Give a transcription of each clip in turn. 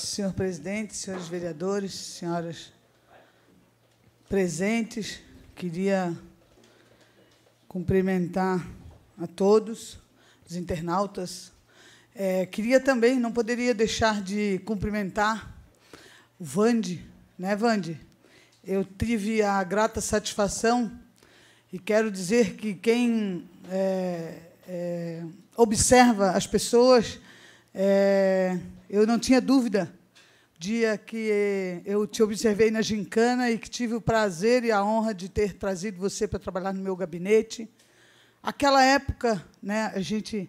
Senhor presidente, senhores vereadores, senhoras presentes, queria cumprimentar a todos, os internautas. É, queria também, não poderia deixar de cumprimentar o Vande, né, Vande? Eu tive a grata satisfação e quero dizer que quem é, é, observa as pessoas é, eu não tinha dúvida. Dia que eu te observei na gincana e que tive o prazer e a honra de ter trazido você para trabalhar no meu gabinete. Aquela época, né, a gente,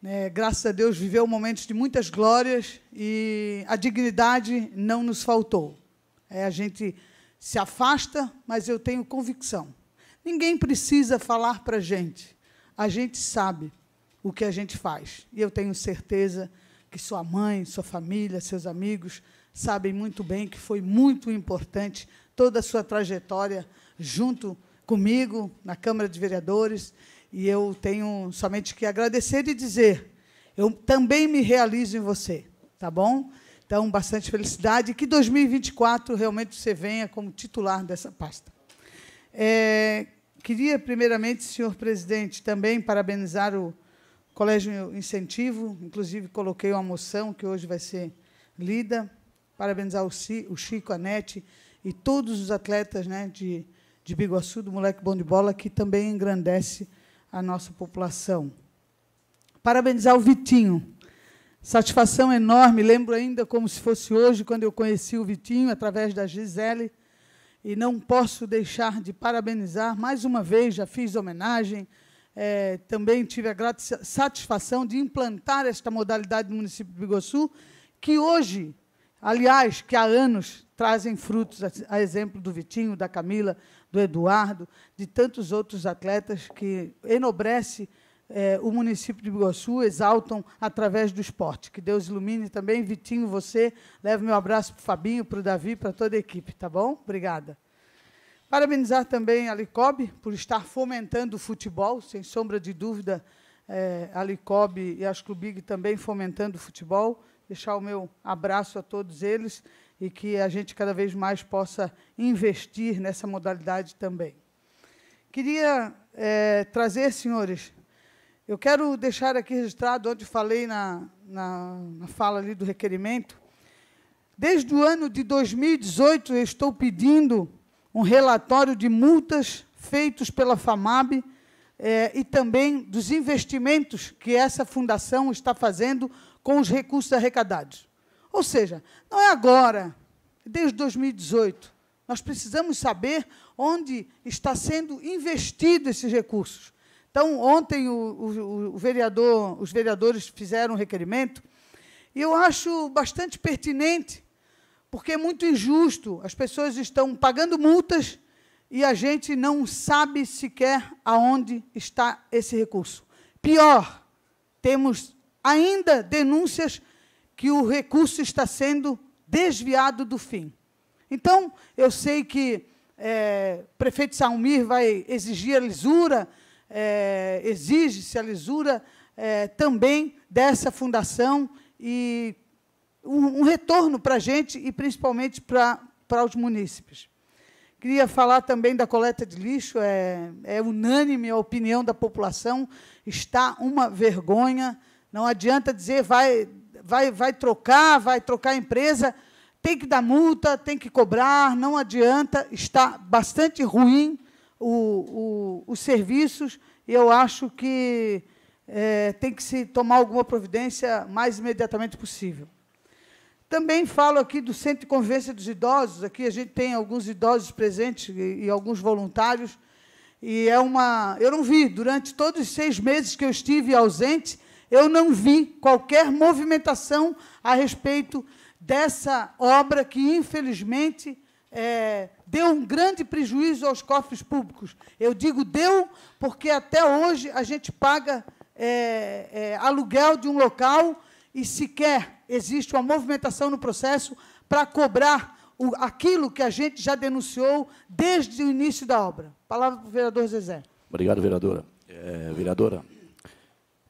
né, graças a Deus, viveu momentos de muitas glórias e a dignidade não nos faltou. É, a gente se afasta, mas eu tenho convicção. Ninguém precisa falar para a gente. A gente sabe o que a gente faz. E eu tenho certeza que que sua mãe, sua família, seus amigos sabem muito bem que foi muito importante toda a sua trajetória junto comigo na Câmara de Vereadores. E eu tenho somente que agradecer e dizer: eu também me realizo em você, tá bom? Então, bastante felicidade. Que 2024 realmente você venha como titular dessa pasta. É, queria, primeiramente, senhor presidente, também parabenizar o Colégio Incentivo, inclusive coloquei uma moção que hoje vai ser lida. Parabenizar o Chico, a Nete e todos os atletas né, de, de Biguaçu, do Moleque Bom de Bola, que também engrandece a nossa população. Parabenizar o Vitinho. Satisfação enorme, lembro ainda como se fosse hoje, quando eu conheci o Vitinho, através da Gisele, e não posso deixar de parabenizar, mais uma vez, já fiz homenagem, é, também tive a grata satisfação de implantar esta modalidade no município de Bigossu, que hoje, aliás, que há anos trazem frutos, a exemplo do Vitinho, da Camila, do Eduardo, de tantos outros atletas que enobrece é, o município de Bigossu, exaltam através do esporte. Que Deus ilumine também, Vitinho, você. Levo meu abraço para o Fabinho, para o Davi, para toda a equipe, tá bom? Obrigada. Parabenizar também a Licobe por estar fomentando o futebol, sem sombra de dúvida, é, a Licobe e a Clubig também fomentando o futebol. Deixar o meu abraço a todos eles e que a gente cada vez mais possa investir nessa modalidade também. Queria é, trazer, senhores, eu quero deixar aqui registrado, onde falei na, na, na, fala ali do requerimento, desde o ano de 2018 eu estou pedindo um relatório de multas feitos pela FAMAB é, e também dos investimentos que essa fundação está fazendo com os recursos arrecadados. Ou seja, não é agora, desde 2018. Nós precisamos saber onde está sendo investido esses recursos. Então, ontem o, o, o vereador, os vereadores fizeram um requerimento e eu acho bastante pertinente porque é muito injusto. As pessoas estão pagando multas e a gente não sabe sequer aonde está esse recurso. Pior, temos ainda denúncias que o recurso está sendo desviado do fim. Então, eu sei que é, o prefeito Salmir vai exigir a lisura, é, exige-se a lisura é, também dessa fundação e um, retorno para a gente e principalmente para, para os munícipes. Queria falar também da coleta de lixo, é, é unânime a opinião da população, está uma vergonha. Não adianta dizer vai, vai, vai trocar, vai trocar a empresa, tem que dar multa, tem que cobrar, não adianta, está bastante ruim o, o, os serviços. Eu acho que é, tem que se tomar alguma providência mais imediatamente possível. Também falo aqui do Centro de Convivência dos Idosos. Aqui a gente tem alguns idosos presentes e, e alguns voluntários. E é uma. Eu não vi, durante todos os seis meses que eu estive ausente, eu não vi qualquer movimentação a respeito dessa obra que, infelizmente, é, deu um grande prejuízo aos cofres públicos. Eu digo deu porque até hoje a gente paga é, é, aluguel de um local e sequer existe uma movimentação no processo para cobrar o, aquilo que a gente já denunciou desde o início da obra. Palavra para o vereador Zezé. Obrigado, vereadora. É, vereadora,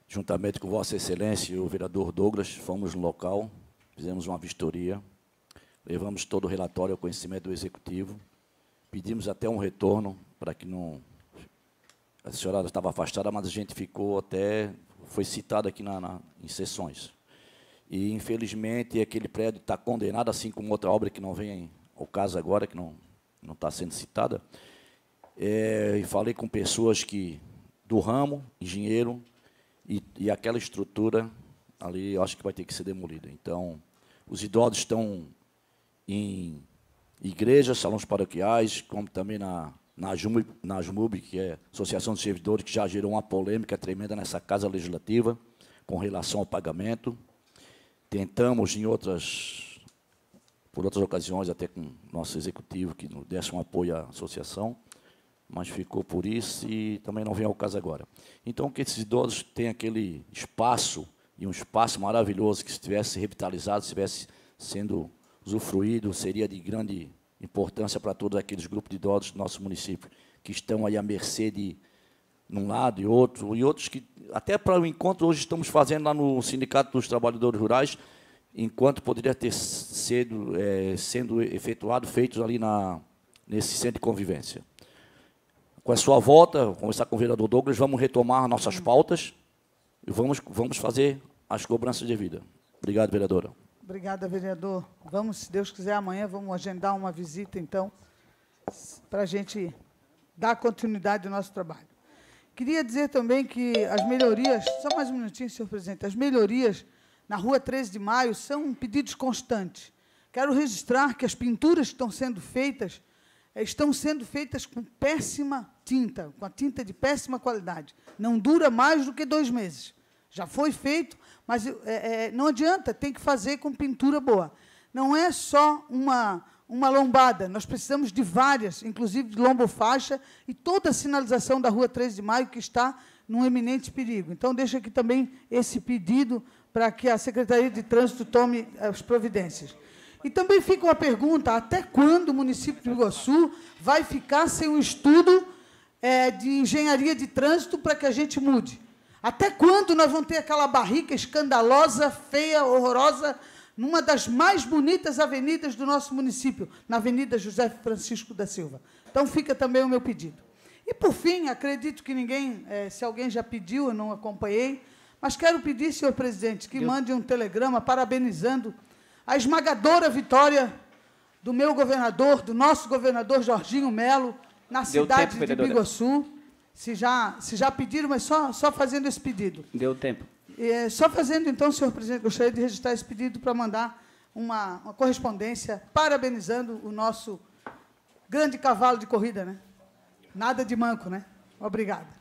juntamente com Vossa Excelência e o vereador Douglas, fomos no local, fizemos uma vistoria, levamos todo o relatório ao conhecimento do Executivo, pedimos até um retorno para que não. A senhora estava afastada, mas a gente ficou até. Foi citada aqui na, na, em sessões. E, infelizmente, aquele prédio está condenado, assim como outra obra que não vem ao caso agora, que não está sendo citada. É, e falei com pessoas que do ramo, engenheiro, e, e aquela estrutura ali eu acho que vai ter que ser demolida. Então, os idosos estão em igrejas, salões paroquiais, como também na, na, JUMUB, na JUMUB, que é Associação de Servidores, que já gerou uma polêmica tremenda nessa Casa Legislativa com relação ao pagamento. Tentamos em outras, por outras ocasiões, até com nosso executivo, que nos desse um apoio à associação, mas ficou por isso e também não vem ao caso agora. Então, que esses idosos tenham aquele espaço, e um espaço maravilhoso que estivesse revitalizado, estivesse sendo usufruído, seria de grande importância para todos aqueles grupos de idosos do nosso município, que estão aí à mercê de num lado e outro, e outros que até para o encontro hoje estamos fazendo lá no Sindicato dos Trabalhadores Rurais, enquanto poderia ter sido é, sendo efetuado, feitos ali na, nesse centro de convivência. Com a sua volta, conversar com o vereador Douglas, vamos retomar nossas hum. pautas e vamos, vamos fazer as cobranças de vida. Obrigado, vereadora. Obrigada, vereador. Vamos, se Deus quiser, amanhã vamos agendar uma visita, então, para a gente dar continuidade ao nosso trabalho. Queria dizer também que as melhorias, só mais um minutinho, senhor presidente, as melhorias na rua 13 de maio são pedidos constantes. Quero registrar que as pinturas que estão sendo feitas eh, estão sendo feitas com péssima tinta, com a tinta de péssima qualidade. Não dura mais do que dois meses. Já foi feito, mas é, é, não adianta, tem que fazer com pintura boa. Não é só uma, uma lombada. Nós precisamos de várias, inclusive de lombofaixa e toda a sinalização da Rua 13 de Maio que está num eminente perigo. Então, deixo aqui também esse pedido para que a Secretaria de Trânsito tome eh, as providências. E também fica uma pergunta, até quando o município de Iguaçu vai ficar sem um estudo é, de engenharia de trânsito para que a gente mude? Até quando nós vamos ter aquela barrica escandalosa, feia, horrorosa, numa das mais bonitas avenidas do nosso município, na Avenida José Francisco da Silva. Então fica também o meu pedido. E por fim, acredito que ninguém, eh, se alguém já pediu, eu não acompanhei, mas quero pedir, senhor presidente, que eu... mande um telegrama parabenizando a esmagadora vitória do meu governador, do nosso governador Jorginho Melo, na cidade tempo, de Bigoçu. Se já, se já pediram, mas só, só fazendo esse pedido. Deu tempo. É, só fazendo, então, senhor presidente, gostaria de registrar esse pedido para mandar uma, uma correspondência parabenizando o nosso grande cavalo de corrida, né? Nada de manco, né? Obrigada.